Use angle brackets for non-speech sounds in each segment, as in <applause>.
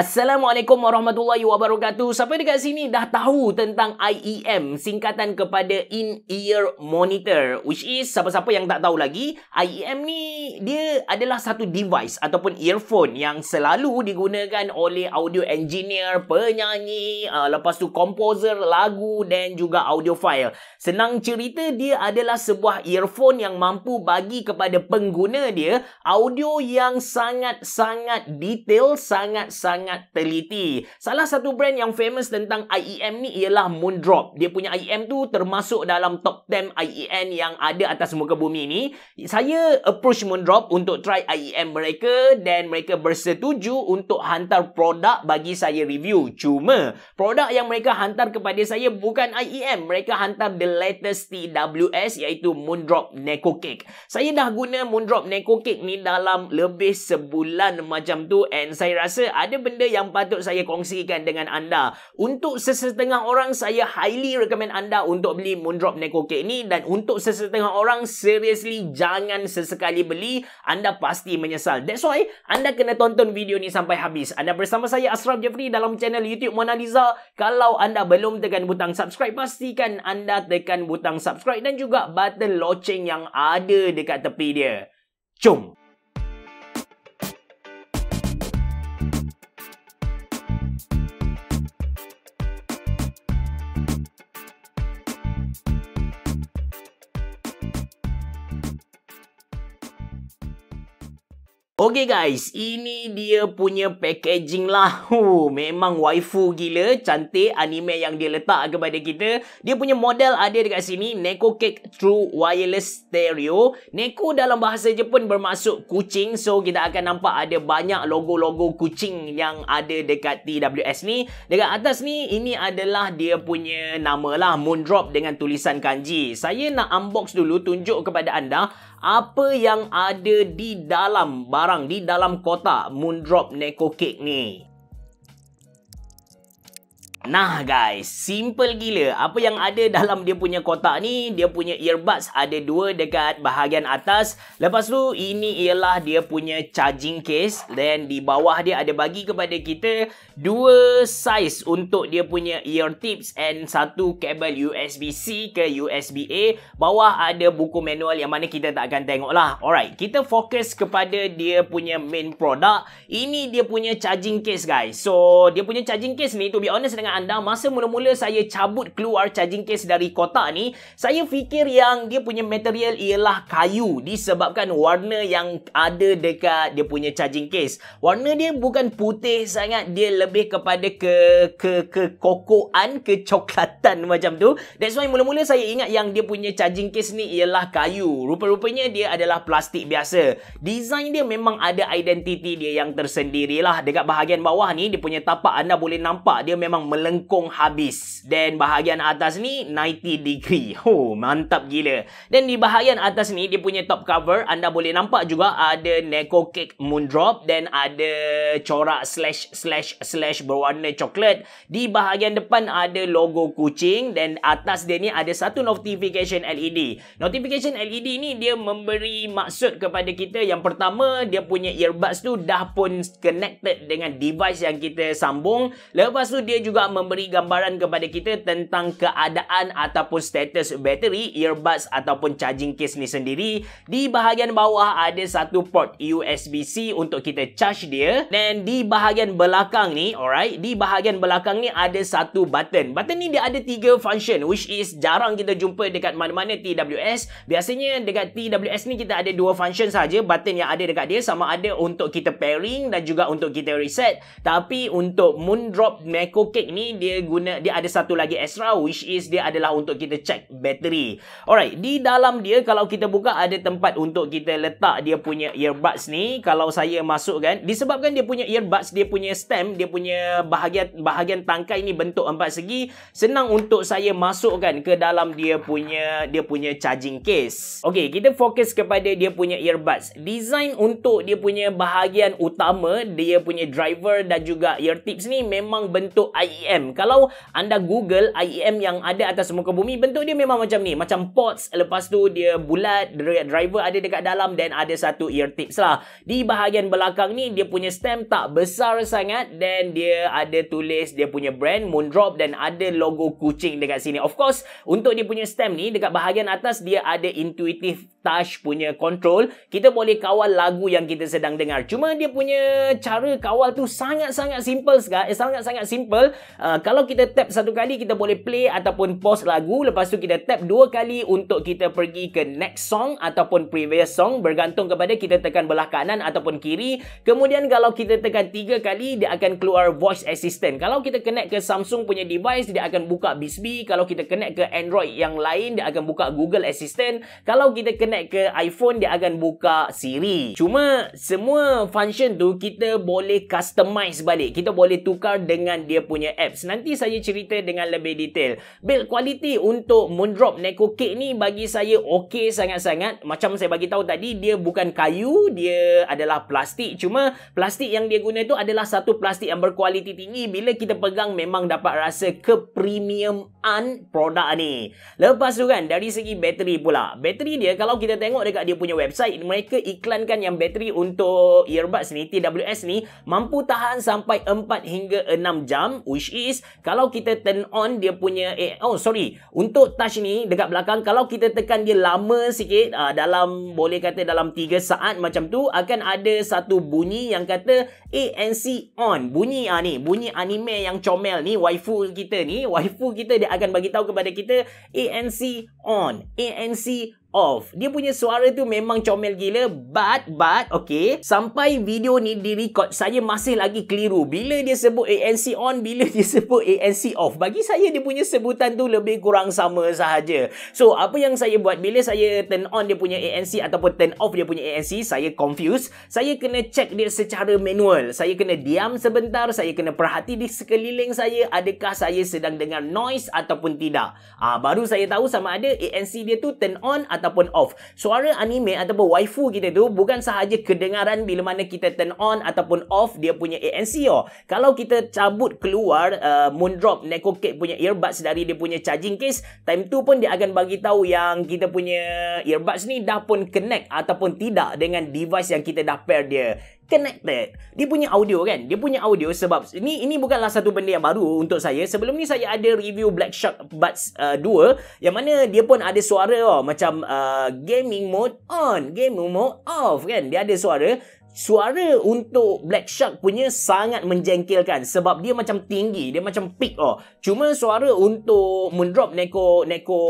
Assalamualaikum warahmatullahi wabarakatuh. Sampai dekat sini dah tahu tentang IEM singkatan kepada in ear monitor which is siapa-siapa yang tak tahu lagi IEM ni dia adalah satu device ataupun earphone yang selalu digunakan oleh audio engineer, penyanyi, uh, lepas tu komposer lagu dan juga audio file. Senang cerita dia adalah sebuah earphone yang mampu bagi kepada pengguna dia audio yang sangat-sangat detail, sangat-sangat sangat teliti. Salah satu brand yang famous tentang IEM ni ialah Moondrop. Dia punya IEM tu termasuk dalam top 10 IEM yang ada atas muka bumi ni. Saya approach Moondrop untuk try IEM mereka dan mereka bersetuju untuk hantar produk bagi saya review. Cuma, produk yang mereka hantar kepada saya bukan IEM. Mereka hantar the latest TWS iaitu Moondrop Neko Cake. Saya dah guna Moondrop Neko Cake ni dalam lebih sebulan macam tu and saya rasa ada benda benda yang patut saya kongsikan dengan anda. Untuk sesetengah orang, saya highly recommend anda untuk beli Moondrop Neko Cake ni. Dan untuk sesetengah orang, seriously, jangan sesekali beli. Anda pasti menyesal. That's why, anda kena tonton video ni sampai habis. Anda bersama saya, Asraf Jeffrey, dalam channel YouTube Mona Lisa. Kalau anda belum tekan butang subscribe, pastikan anda tekan butang subscribe dan juga button loceng yang ada dekat tepi dia. Jom! Okay guys, ini dia punya packaging lah. Huh, memang waifu gila, cantik anime yang dia letak kepada kita. Dia punya model ada dekat sini, Neko Cake True Wireless Stereo. Neko dalam bahasa Jepun bermaksud kucing. So, kita akan nampak ada banyak logo-logo kucing yang ada dekat TWS ni. Dekat atas ni, ini adalah dia punya nama lah, Moondrop dengan tulisan kanji. Saya nak unbox dulu, tunjuk kepada anda apa yang ada di dalam barang di dalam kotak moondrop neko cake ni Nah guys, simple gila. Apa yang ada dalam dia punya kotak ni, dia punya earbuds ada dua dekat bahagian atas. Lepas tu, ini ialah dia punya charging case. Then di bawah dia ada bagi kepada kita dua size untuk dia punya ear tips and satu kabel USB-C ke USB-A. Bawah ada buku manual yang mana kita tak akan tengok lah. Alright, kita fokus kepada dia punya main product. Ini dia punya charging case guys. So, dia punya charging case ni, to be honest dengan ingat anda masa mula-mula saya cabut keluar charging case dari kotak ni saya fikir yang dia punya material ialah kayu disebabkan warna yang ada dekat dia punya charging case warna dia bukan putih sangat dia lebih kepada ke ke kekokoan kecoklatan <laughs> macam tu that's why mula-mula saya ingat yang dia punya charging case ni ialah kayu rupa-rupanya dia adalah plastik biasa design dia memang ada identiti dia yang tersendirilah dekat bahagian bawah ni dia punya tapak anda boleh nampak dia memang melengkung habis. Dan bahagian atas ni 90 degree. <laughs> Oh, mantap gila. Dan di bahagian atas ni dia punya top cover anda boleh nampak juga ada Neko Cake Moon Drop dan ada corak slash slash slash berwarna coklat. Di bahagian depan ada logo kucing dan atas dia ni ada satu notification LED. Notification LED ni dia memberi maksud kepada kita yang pertama dia punya earbuds tu dah pun connected dengan device yang kita sambung. Lepas tu dia juga memberi gambaran kepada kita tentang keadaan ataupun status bateri earbuds ataupun charging case ni sendiri. Di bahagian bawah ada satu port USB-C untuk kita charge dia. Dan di bahagian belakang ni, alright, di bahagian belakang ni ada satu button. Button ni dia ada tiga function which is jarang kita jumpa dekat mana-mana TWS. Biasanya dekat TWS ni kita ada dua function saja button yang ada dekat dia sama ada untuk kita pairing dan juga untuk kita reset. Tapi untuk Moondrop Mako Cake ni ni dia guna dia ada satu lagi extra which is dia adalah untuk kita check bateri. Alright, di dalam dia kalau kita buka ada tempat untuk kita letak dia punya earbuds ni. Kalau saya masukkan disebabkan dia punya earbuds dia punya stem, dia punya bahagian bahagian tangkai ni bentuk empat segi, senang untuk saya masukkan ke dalam dia punya dia punya charging case. Okay, kita fokus kepada dia punya earbuds. Design untuk dia punya bahagian utama, dia punya driver dan juga ear tips ni memang bentuk IEM IEM. Kalau anda Google IEM yang ada atas muka bumi, bentuk dia memang macam ni. Macam pots, lepas tu dia bulat, driver ada dekat dalam dan ada satu ear tips lah. Di bahagian belakang ni, dia punya stem tak besar sangat dan dia ada tulis dia punya brand Moondrop dan ada logo kucing dekat sini. Of course, untuk dia punya stem ni, dekat bahagian atas dia ada intuitive touch punya control. Kita boleh kawal lagu yang kita sedang dengar. Cuma dia punya cara kawal tu sangat-sangat simple sangat-sangat simple Ah, kalau kita tap satu kali kita boleh play ataupun pause lagu lepas tu kita tap dua kali untuk kita pergi ke next song ataupun previous song bergantung kepada kita tekan belah kanan ataupun kiri kemudian kalau kita tekan tiga kali dia akan keluar voice assistant kalau kita connect ke Samsung punya device dia akan buka Bisbee kalau kita connect ke Android yang lain dia akan buka Google Assistant kalau kita connect ke iPhone dia akan buka Siri cuma semua function tu kita boleh customize balik kita boleh tukar dengan dia punya app steps nanti saya cerita dengan lebih detail build quality untuk moon drop neko cake ni bagi saya okey sangat-sangat macam saya bagi tahu tadi dia bukan kayu dia adalah plastik cuma plastik yang dia guna itu adalah satu plastik yang berkualiti tinggi bila kita pegang memang dapat rasa ke premium an produk ni lepas tu kan dari segi bateri pula bateri dia kalau kita tengok dekat dia punya website mereka iklankan yang bateri untuk earbuds ni TWS ni mampu tahan sampai 4 hingga 6 jam which is kalau kita turn on dia punya eh, oh sorry untuk touch ni dekat belakang kalau kita tekan dia lama sikit uh, dalam boleh kata dalam 3 saat macam tu akan ada satu bunyi yang kata ANC eh, on bunyi uh, ni bunyi anime yang comel ni waifu kita ni waifu kita dia akan bagi tahu kepada kita ANC eh, on ANC eh, off. Dia punya suara tu memang comel gila but but okay sampai video ni direcord saya masih lagi keliru bila dia sebut ANC on bila dia sebut ANC off. Bagi saya dia punya sebutan tu lebih kurang sama sahaja. So apa yang saya buat bila saya turn on dia punya ANC ataupun turn off dia punya ANC saya confuse. Saya kena check dia secara manual. Saya kena diam sebentar, saya kena perhati di sekeliling saya adakah saya sedang dengar noise ataupun tidak. Ah baru saya tahu sama ada ANC dia tu turn on atau ataupun off. Suara anime ataupun waifu kita tu bukan sahaja kedengaran bila mana kita turn on ataupun off dia punya ANC oh. Kalau kita cabut keluar uh, moon drop Neko Cat punya earbuds dari dia punya charging case, time tu pun dia akan bagi tahu yang kita punya earbuds ni dah pun connect ataupun tidak dengan device yang kita dah pair dia connected. Dia punya audio kan? Dia punya audio sebab ini ini bukanlah satu benda yang baru untuk saya. Sebelum ni saya ada review Black Shark Buds uh, 2 yang mana dia pun ada suara oh, macam uh, gaming mode on, gaming mode off kan? Dia ada suara suara untuk Black Shark punya sangat menjengkelkan sebab dia macam tinggi dia macam peak oh. cuma suara untuk Moondrop Neko Neko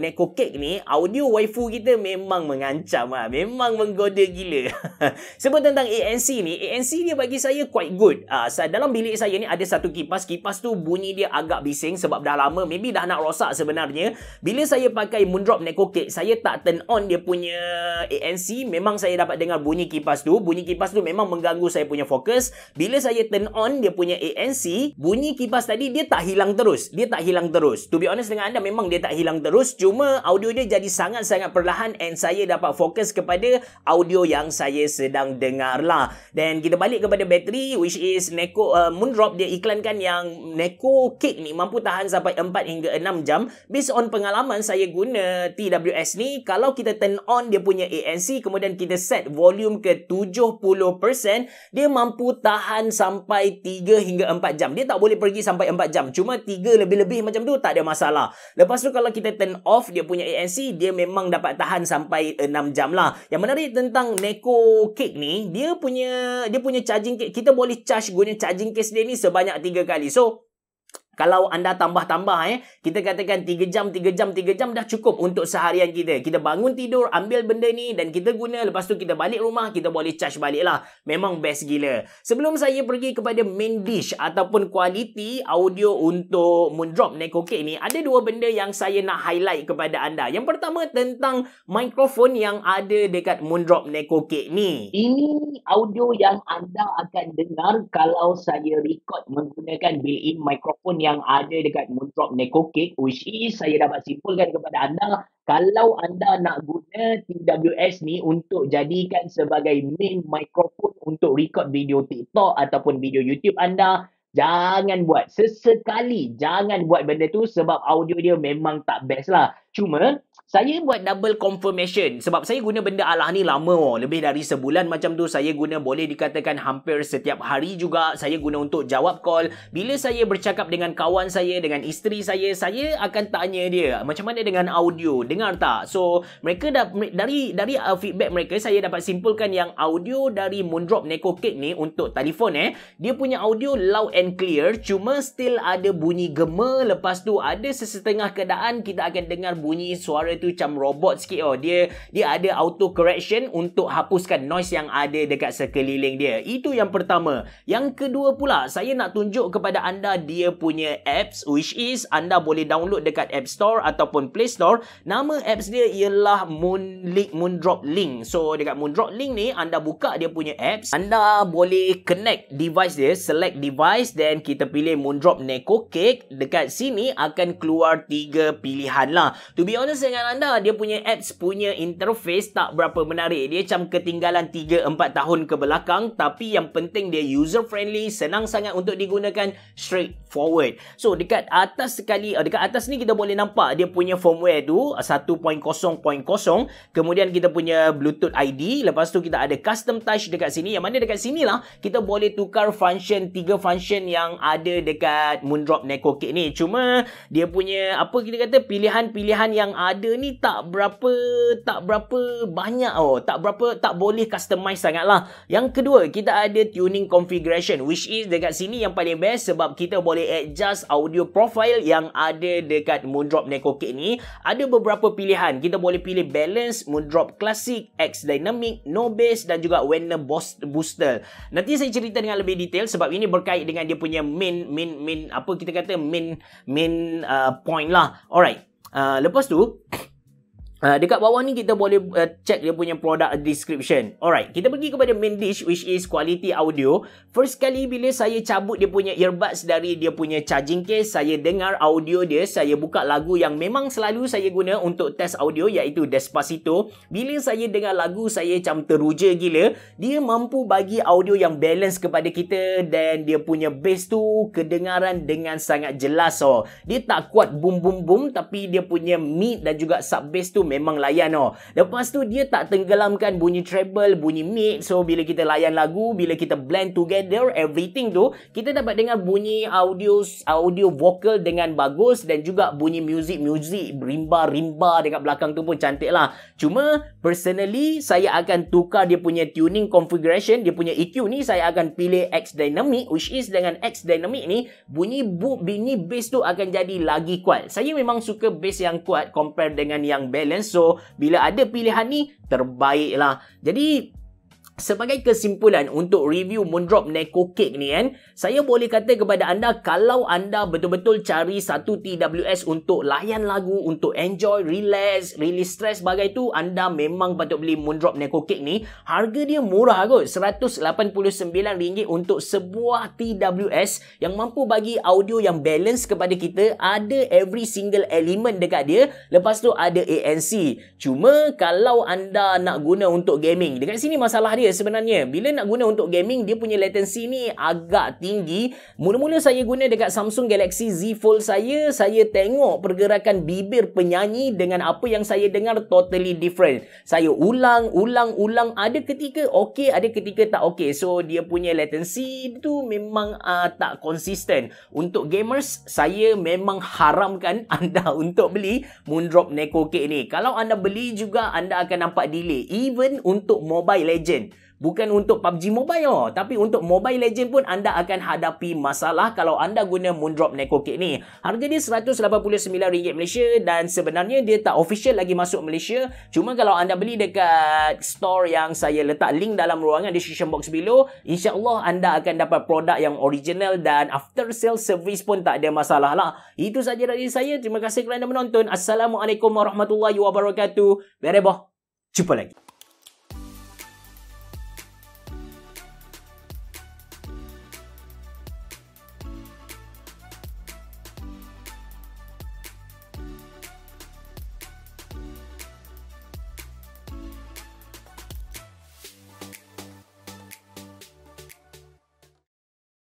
Neko Cake ni audio waifu kita memang mengancam ah. memang menggoda gila <laughs> sebut tentang ANC ni ANC dia bagi saya quite good ah, dalam bilik saya ni ada satu kipas kipas tu bunyi dia agak bising sebab dah lama maybe dah nak rosak sebenarnya bila saya pakai moondrop Neko Cake saya tak turn on dia punya ANC memang saya dapat dengar bunyi kipas tu bunyi kipas tu memang mengganggu saya punya fokus. Bila saya turn on dia punya ANC, bunyi kipas tadi dia tak hilang terus. Dia tak hilang terus. To be honest dengan anda, memang dia tak hilang terus. Cuma audio dia jadi sangat-sangat perlahan and saya dapat fokus kepada audio yang saya sedang dengar lah. Dan kita balik kepada bateri which is Neko uh, Moondrop dia iklankan yang Neko Kick ni mampu tahan sampai 4 hingga 6 jam. Based on pengalaman saya guna TWS ni, kalau kita turn on dia punya ANC kemudian kita set volume ke 20% dia mampu tahan sampai 3 hingga 4 jam dia tak boleh pergi sampai 4 jam cuma 3 lebih-lebih macam tu tak ada masalah lepas tu kalau kita turn off dia punya ANC dia memang dapat tahan sampai 6 jam lah yang menarik tentang Neko Cake ni dia punya dia punya charging case kita boleh charge guna charging case dia ni sebanyak 3 kali so kalau anda tambah-tambah eh, kita katakan 3 jam, 3 jam, 3 jam dah cukup untuk seharian kita. Kita bangun tidur, ambil benda ni dan kita guna. Lepas tu kita balik rumah, kita boleh charge balik lah. Memang best gila. Sebelum saya pergi kepada main dish ataupun kualiti audio untuk Moondrop Neko K ni, ada dua benda yang saya nak highlight kepada anda. Yang pertama tentang mikrofon yang ada dekat Moondrop Neko K ni. Ini audio yang anda akan dengar kalau saya record menggunakan built mikrofon yang yang ada dekat Moondrop Neko Cake which is saya dapat simpulkan kepada anda kalau anda nak guna TWS ni untuk jadikan sebagai main microphone untuk record video TikTok ataupun video YouTube anda jangan buat sesekali jangan buat benda tu sebab audio dia memang tak best lah Cuma saya buat double confirmation sebab saya guna benda Allah ni lama oh. Lebih dari sebulan macam tu saya guna boleh dikatakan hampir setiap hari juga saya guna untuk jawab call. Bila saya bercakap dengan kawan saya, dengan isteri saya, saya akan tanya dia macam mana dengan audio, dengar tak? So mereka dah, dari dari uh, feedback mereka saya dapat simpulkan yang audio dari Moondrop Neko Cake ni untuk telefon eh. Dia punya audio loud and clear cuma still ada bunyi gema lepas tu ada sesetengah keadaan kita akan dengar bunyi suara tu macam robot sikit oh. Dia dia ada auto correction untuk hapuskan noise yang ada dekat sekeliling dia. Itu yang pertama. Yang kedua pula, saya nak tunjuk kepada anda dia punya apps which is anda boleh download dekat App Store ataupun Play Store. Nama apps dia ialah Moon Link Moon Drop Link. So dekat Moon Drop Link ni anda buka dia punya apps, anda boleh connect device dia, select device then kita pilih Moon Drop Neko Cake. Dekat sini akan keluar tiga pilihan lah. To be honest dengan anda, dia punya apps punya interface tak berapa menarik. Dia macam ketinggalan 3-4 tahun ke belakang tapi yang penting dia user friendly, senang sangat untuk digunakan, straight forward. So dekat atas sekali, eh, dekat atas ni kita boleh nampak dia punya firmware tu 1.0.0 eh, kemudian kita punya bluetooth ID lepas tu kita ada custom touch dekat sini yang mana dekat sini lah kita boleh tukar function tiga function yang ada dekat Moondrop Neko Kit ni cuma dia punya apa kita kata pilihan-pilihan pilihan yang ada ni tak berapa tak berapa banyak oh tak berapa tak boleh customize sangatlah yang kedua kita ada tuning configuration which is dekat sini yang paling best sebab kita boleh adjust audio profile yang ada dekat Moondrop Neko Kit ni ada beberapa pilihan kita boleh pilih balance Moondrop Classic X Dynamic No Bass dan juga Wender Booster nanti saya cerita dengan lebih detail sebab ini berkait dengan dia punya main main main apa kita kata main main uh, point lah alright Ah, lepas tu Ah, dekat bawah ni kita boleh uh, check dia punya product description. Alright, kita pergi kepada main dish which is quality audio. First kali bila saya cabut dia punya earbuds dari dia punya charging case, saya dengar audio dia, saya buka lagu yang memang selalu saya guna untuk test audio iaitu Despacito. Bila saya dengar lagu, saya macam teruja gila. Dia mampu bagi audio yang balance kepada kita dan dia punya bass tu kedengaran dengan sangat jelas. Oh. Dia tak kuat boom boom boom tapi dia punya mid dan juga sub bass tu memang layan oh. Lepas tu dia tak tenggelamkan bunyi treble, bunyi mid. So bila kita layan lagu, bila kita blend together everything tu, kita dapat dengar bunyi audio audio vocal dengan bagus dan juga bunyi music-music rimba-rimba dekat belakang tu pun cantik lah. Cuma personally saya akan tukar dia punya tuning configuration, dia punya EQ ni saya akan pilih X Dynamic which is dengan X Dynamic ni bunyi bu, bunyi bass tu akan jadi lagi kuat. Saya memang suka bass yang kuat compare dengan yang balance So, bila ada pilihan ni, terbaiklah. Jadi, Sebagai kesimpulan untuk review Moondrop Neko Cake ni kan, saya boleh kata kepada anda kalau anda betul-betul cari satu TWS untuk layan lagu, untuk enjoy, relax, release stress bagai tu, anda memang patut beli Moondrop Neko Cake ni. Harga dia murah kot, RM189 untuk sebuah TWS yang mampu bagi audio yang balance kepada kita, ada every single element dekat dia, lepas tu ada ANC. Cuma kalau anda nak guna untuk gaming, dekat sini masalah dia headset sebenarnya bila nak guna untuk gaming dia punya latency ni agak tinggi mula-mula saya guna dekat Samsung Galaxy Z Fold saya saya tengok pergerakan bibir penyanyi dengan apa yang saya dengar totally different saya ulang ulang ulang ada ketika okey ada ketika tak okey so dia punya latency tu memang uh, tak konsisten untuk gamers saya memang haramkan <laughs> anda untuk beli Moondrop Neko Kit ni kalau anda beli juga anda akan nampak delay even untuk Mobile Legend bukan untuk PUBG Mobile lah. tapi untuk Mobile Legend pun anda akan hadapi masalah kalau anda guna Moondrop Neko Kit ni. Harga dia RM189 Malaysia dan sebenarnya dia tak official lagi masuk Malaysia. Cuma kalau anda beli dekat store yang saya letak link dalam ruangan description box below, insya-Allah anda akan dapat produk yang original dan after sale service pun tak ada masalah lah. Itu saja dari saya. Terima kasih kerana menonton. Assalamualaikum warahmatullahi wabarakatuh. Bereboh. Jumpa lagi.